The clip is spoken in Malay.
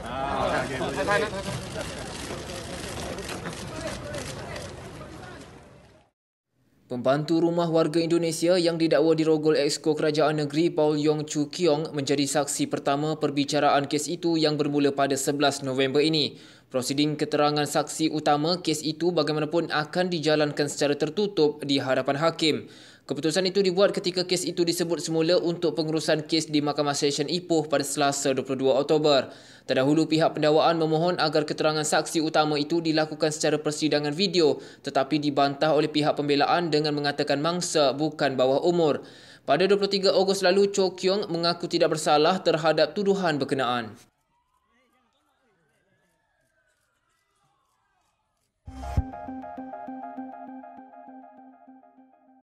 Ah, Pembantu rumah warga Indonesia yang didakwa dirogol exco Kerajaan Negeri Paul Yong Chu Kiong menjadi saksi pertama perbicaraan kes itu yang bermula pada 11 November ini. Prosiding keterangan saksi utama kes itu bagaimanapun akan dijalankan secara tertutup di hadapan hakim. Keputusan itu dibuat ketika kes itu disebut semula untuk pengurusan kes di Mahkamah Session Ipoh pada Selasa 22 Oktober. Terdahulu pihak pendakwaan memohon agar keterangan saksi utama itu dilakukan secara persidangan video tetapi dibantah oleh pihak pembelaan dengan mengatakan mangsa bukan bawah umur. Pada 23 Ogos lalu, Cho Kyung mengaku tidak bersalah terhadap tuduhan berkenaan.